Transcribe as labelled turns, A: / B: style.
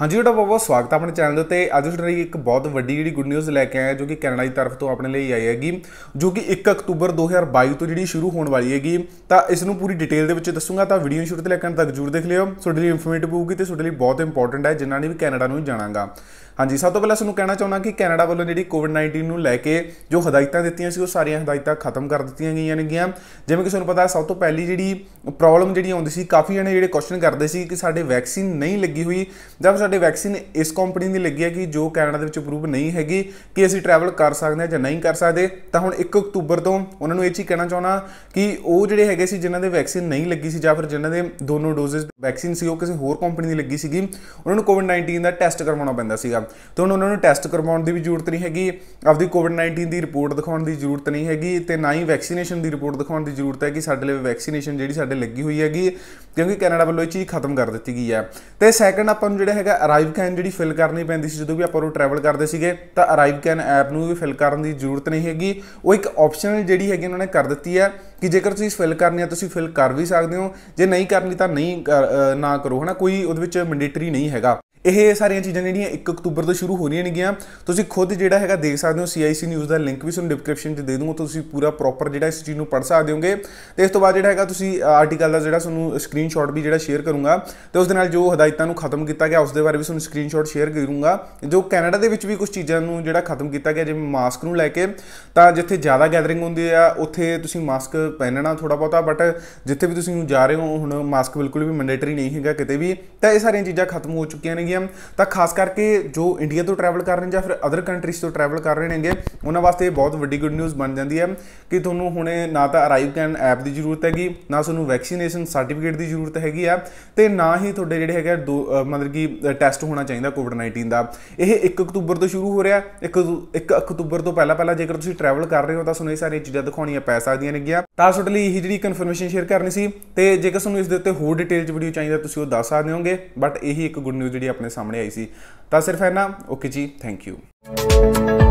A: ਹਾਂਜੀ ਤੁਹਾਡਾ ਬਾਬਾ ਸਵਾਗਤ ਹੈ ਆਪਣੇ ਚੈਨਲ ਦੇ ਉੱਤੇ ਅੱਜ ਅਸੀਂ ਲਈ ਇੱਕ ਬਹੁਤ ਵੱਡੀ ਜਿਹੜੀ ਗੁੱਡ ਨਿਊਜ਼ ਲੈ ਕੇ ਆਇਆ ਜੋ ਕਿ ਕੈਨੇਡਾ ਦੀ ਤਰਫ ਤੋਂ ਆਪਣੇ ਲਈ ਆਈ ਹੈਗੀ ਜੋ ਕਿ 1 ਅਕਤੂਬਰ 2022 ਤੋਂ ਜਿਹੜੀ ਸ਼ੁਰੂ ਹੋਣ ਵਾਲੀ ਹੈਗੀ ਤਾਂ ਇਸ ਨੂੰ ਪੂਰੀ ਡਿਟੇਲ ਦੇ ਵਿੱਚ ਦੱਸੂਗਾ ਤਾਂ ਵੀਡੀਓ ਸ਼ੁਰੂ ਤੋਂ ਲੈ ਕੇ ਅੰਤ ਤੱਕ ਜ਼ਰੂਰ ਦੇਖ ਲਿਓ ਤੁਹਾਡੇ ਲਈ ਇਨਫੋਰਮੇਟਿਵ ਹੋਊਗੀ ਤੇ ਤੁਹਾਡੇ ਲਈ ਬਹੁਤ ਇੰਪੋਰਟੈਂਟ ਹੈ ਜਿਨ੍ਹਾਂ ਨੇ ਵੀ ਕੈਨੇਡਾ ਨੂੰ ਜਾਣਾਗਾ ਹਾਂਜੀ ਸਭ ਤੋਂ ਪਹਿਲਾਂ ਸਾਨੂੰ ਕਹਿਣਾ ਚਾਹੁੰਦਾ ਕਿ ਕੈਨੇਡਾ ਵੱਲੋਂ ਜਿਹੜੀ ਕੋਵਿਡ-19 ਨੂੰ ਲੈ ਕੇ ਜੋ ਹਦਾਇਤਾਂ ਦਿੱਤੀਆਂ ਸੀ ਉਹ ਸਾਰੀਆਂ ਹਦਾਇਤਾਂ ਖਤਮ ਕਰ ਦਿੱਤੀਆਂ ਗਈਆਂ ਨੇਗੀਆਂ ਜਿਵੇਂ ਕਿ ਤੁਹਾਨੂੰ ਪਤਾ ਸਭ ਤੋਂ ਪਹਿਲੀ ਜਿਹੜੀ ਪ੍ਰੋਬਲਮ ਜਿਹੜੀ ਆਉਂਦੀ ਸੀ ਕਾਫੀ ਜਣੇ ਜਿਹੜੇ ਕੁਐਸਚਨ ਕਰਦੇ ਸੀ ਕਿ ਸਾਡੇ ਵੈਕਸੀਨ ਨਹੀਂ ਲੱਗੀ ਹੋਈ ਜਾਂ ਸਾਡੇ ਵੈਕਸੀਨ ਇਸ ਕੰਪਨੀ ਦੀ ਲੱਗੀ ਹੈ ਕਿ ਜੋ ਕੈਨੇਡਾ ਦੇ ਵਿੱਚ ਅਪਰੂਵ ਨਹੀਂ ਹੈਗੀ ਕਿ ਅਸੀਂ ਟਰੈਵਲ ਕਰ ਸਕਦੇ ਹਾਂ ਜਾਂ ਨਹੀਂ ਕਰ ਸਕਦੇ ਤਾਂ ਹੁਣ 1 ਅਕਤੂਬਰ ਤੋਂ ਉਹਨਾਂ ਨੂੰ ਇਹ ਚੀਜ਼ ਕਹਿਣਾ ਚਾਹੁੰਦਾ ਕਿ ਉਹ ਜਿਹੜੇ ਹੈਗੇ ਸੀ ਜਿਨ੍ਹਾਂ ਦੇ ਵੈਕਸੀਨ ਨਹੀਂ ਲੱਗੀ ਸੀ ਜਾਂ ਫਿਰ ਜਿਨ੍ਹਾਂ ਦੇ ਦੋਨੋਂ ਡੋਜ਼ਸ ਵੈਕਸੀਨ ਸੀ ਉਹ ਕਿਸੇ ਹੋਰ ਕੰਪਨੀ ਦੀ ਲੱਗੀ ਸੀਗੀ ਉਹਨਾਂ ਨੂੰ ਕੋਵਿਡ-19 ਦਾ ਟੈਸਟ ਕਰਵਾਉਣਾ ਪੈਂਦਾ ਸੀਗਾ ਤੇ ਉਹਨਾਂ ਨੂੰ ਟੈਸਟ ਕਰਵਾਉਣ ਦੀ ਵੀ ਜ਼ਰੂਰਤ ਨਹੀਂ ਹੈਗੀ ਆਪਦੀ ਕੋਵਿਡ-19 ਦੀ ਰਿਪੋਰਟ ਦਿਖਾਉਣ ਦੀ ਜ਼ਰੂਰਤ ਨਹੀਂ ਹੈਗੀ ਤੇ ਨਾ ਹੀ ਵੈਕਸੀਨੇਸ਼ਨ ਦੀ ਰਿਪੋਰਟ ਦਿਖਾਉਣ ਦੀ ਜ਼ਰੂਰਤ ਹੈ ਕਿ ਸਾਡੇ ਲਈ ਵੈਕਸੀਨੇਸ਼ਨ ਜਿਹੜੀ ਸਾਡੇ ਲੱਗੀ ਹੋਈ ਹੈਗੀ ਕਿਉਂਕਿ ਕੈਨੇਡਾ ਵੱਲੋਂ ਇਹ ਚੀਜ਼ ਖਤਮ ਕਰ ਦਿੱਤੀ ਗਈ ਹੈ ਤੇ ਸੈਕੰਡ ਆਪਾਂ ਨੂੰ ਜਿਹੜਾ ਹੈਗਾ ਅਰਾਈਵ ਕੈਨ ਜਿਹੜੀ ਫਿਲ ਕਰਨੀ ਪੈਂਦੀ ਸੀ ਜਦੋਂ ਵੀ ਆਪਾਂ ਉਹ ਟਰੈਵਲ ਕਰਦੇ ਸੀਗੇ ਤਾਂ ਅਰਾਈਵ ਕੈਨ ਐਪ ਨੂੰ ਵੀ ਫਿਲ ਕਰਨ ਦੀ ਜ਼ਰੂਰਤ ਨਹੀਂ ਹੈਗੀ ਉਹ ਇੱਕ ਆਪਸ਼ਨਲ ਜਿਹੜੀ ਹੈਗੀ ਉਹਨਾਂ ਨੇ ਕਰ ਦਿੱਤੀ ਹੈ ਕਿ ਜੇਕਰ ਤੁਸੀਂ ਫਿਲ ਕਰਨੀ ਹੈ ਤੁਸੀਂ ਫਿਲ ਕਰ ਵੀ ਸਕਦੇ ਹੋ ਜੇ ਨਹੀਂ ਕਰਨੀ ਤਾਂ ਨਹੀਂ ਨਾ ਕਰੋ ਹਨਾ ਕੋਈ ਉਹਦੇ ਵਿੱਚ ਮੈਂਡੇਟਰੀ ਨਹੀਂ ਹੈਗਾ ਇਹ ਸਾਰੀਆਂ ਚੀਜ਼ਾਂ ਜਿਹੜੀਆਂ 1 ਅਕਤੂਬਰ ਤੋਂ ਸ਼ੁਰੂ ਹੋ ਰਹੀਆਂ ਨੇਗੀਆਂ ਤੁਸੀਂ ਖੁਦ ਜਿਹੜਾ ਹੈਗਾ ਦੇਖ ਸਕਦੇ ਹੋ ਸੀਆਈਸੀ ਨਿਊਜ਼ ਦਾ ਲਿੰਕ ਵੀ ਤੁਹਾਨੂੰ ਡਿਸਕ੍ਰਿਪਸ਼ਨ 'ਚ ਦੇ ਦੂੰਗਾ ਤੁਸੀਂ ਪੂਰਾ ਪ੍ਰੋਪਰ ਜਿਹੜਾ ਇਸ ਚੀਜ਼ ਨੂੰ ਪੜ੍ਹ ਸਕਦੇ ਹੋਗੇ ਤੇ ਇਸ ਤੋਂ ਬਾਅਦ ਜਿਹੜਾ ਹੈਗਾ ਤੁਸੀਂ ਆਰਟੀਕਲ ਦਾ ਜਿਹੜਾ ਤੁਹਾਨੂੰ ਸਕਰੀਨਸ਼ਾਟ ਵੀ ਜਿਹੜਾ ਸ਼ੇਅਰ ਕਰੂੰਗਾ ਤੇ ਉਸ ਦੇ ਨਾਲ ਜੋ ਹਦਾਇਤਾਂ ਨੂੰ ਖਤਮ ਕੀਤਾ ਗਿਆ ਉਸ ਦੇ ਬਾਰੇ ਵੀ ਤੁਹਾਨੂੰ ਸਕਰੀਨਸ਼ਾਟ ਸ਼ੇਅਰ ਕਰੂੰਗਾ ਜੋ ਕੈਨੇਡਾ ਦੇ ਵਿੱਚ ਵੀ ਕੁਝ ਚੀਜ਼ਾਂ ਨੂੰ ਜਿਹੜਾ ਖਤਮ ਕੀਤਾ ਗਿਆ ਜਿਵੇਂ ਮਾਸਕ ਨੂੰ ਲੈ ਕੇ ਤਾਂ ਜਿੱਥੇ ਜ਼ਿਆਦਾ ਗੈਦਰਿੰਗ ਹੁੰਦੀ ਆ ਉੱਥੇ ਤੁਸੀਂ ਮਾਸਕ ਪਹਿਨਣਾ ਥੋੜਾ ਬਹੁਤਾ ਬਟ ਜਿੱਥੇ ਵੀ ਤੁਸੀਂ ਜਾ ਰਹੇ ਹੋ ਹੁਣ ਮਾਸਕ ਬਿਲਕੁਲ ਵੀ ਮੈਂਡੇਟਰੀ ਨਹੀਂ ਹੈਗਾ ਕਿਤੇ ਵੀ ਤਾਂ ਇਹ ਸਾਰੀਆਂ ਚੀਜ਼ਾਂ ਖਤਮ ਹੋ ਚੁੱਕੀਆਂ ਨੇ ਆ ਤਾਂ ਖਾਸ ਕਰਕੇ ਜੋ ਇੰਡੀਆ ਤੋਂ ਟਰੈਵਲ ਕਰ ਰਹੇ ਜਾਂ ਫਿਰ ਅਦਰ ਕੰਟਰੀਜ਼ ਤੋਂ ਟਰੈਵਲ ਕਰ ਰਹੇ ਨੇਗੇ ਉਹਨਾਂ ਵਾਸਤੇ ਇਹ ਬਹੁਤ ਵੱਡੀ ਗੁੱਡ ਨਿਊਜ਼ ਬਣ ਜਾਂਦੀ ਹੈ ਕਿ ਤੁਹਾਨੂੰ ਹੁਣੇ ਨਾ ਤਾਂ ਅਰਾਈਵ ਕੈਨ ਐਪ ਦੀ ਜ਼ਰੂਰਤ ਹੈਗੀ ਨਾ ਤੁਹਾਨੂੰ ਵੈਕਸੀਨੇਸ਼ਨ ਸਰਟੀਫਿਕੇਟ ਦੀ ਜ਼ਰੂਰਤ ਹੈਗੀ ਆ ਤੇ ਨਾ ਹੀ ਤੁਹਾਡੇ ਜਿਹੜੇ ਹੈਗੇ ਮਤਲਬ ਕਿ ਟੈਸਟ ਹੋਣਾ ਚਾਹੀਦਾ ਕੋਵਿਡ-19 ਦਾ ਇਹ 1 ਅਕਤੂਬਰ ਤੋਂ ਸ਼ੁਰੂ ਹੋ ਰਿਹਾ 1 1 ਅਕਤੂਬਰ ਤੋਂ ਪਹਿਲਾਂ ਪਹਿਲਾਂ ਜੇਕਰ ਤੁਸੀਂ ਟਰੈਵਲ ਕਰ ਰਹੇ ਹੋ ਤਾਂ ਤੁਹਾਨੂੰ ਇਹ ਸਾਰੀਆਂ ਚੀਜ਼ਾਂ ਦਿਖਾਉਣੀਆਂ ਪੈ ਸਕਦੀਆਂ ਨੇਗੀਆਂ ਤਾਂ ਤੁਹਾਡੇ ਲਈ ਇਹ ਜਿਹੜੀ ਕਨਫਰਮੇਸ਼ਨ ਸ਼ੇਅਰ ਕਰਨੀ ਸੀ ਤੇ ਜੇਕਰ ਤੁਹਾਨੂੰ ਇਸ ਦੇ ਉੱਤੇ ਹੋਰ ਡਿਟੇਲ ਚ ਵੀਡੀਓ ਚਾਹੀਦਾ ਤੁਸੀਂ ਉਹ ਦੱਸ ਸਕਦੇ ਹੋਗੇ ਬਟ ਇਹੀ ਇੱਕ ਗੁੱਡ ਨਿਊਜ਼ ਜਿਹੜੀ ਆਪਣੇ ਸਾਹਮਣੇ ਆਈ ਸੀ ਤਾਂ ਸਿਰਫ ਹੈ ਨਾ ਓਕੇ ਜੀ ਥੈਂਕ ਯੂ